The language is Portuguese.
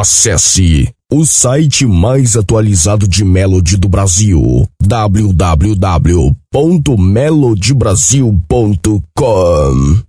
Acesse o site mais atualizado de Melody do Brasil, www.melodybrasil.com.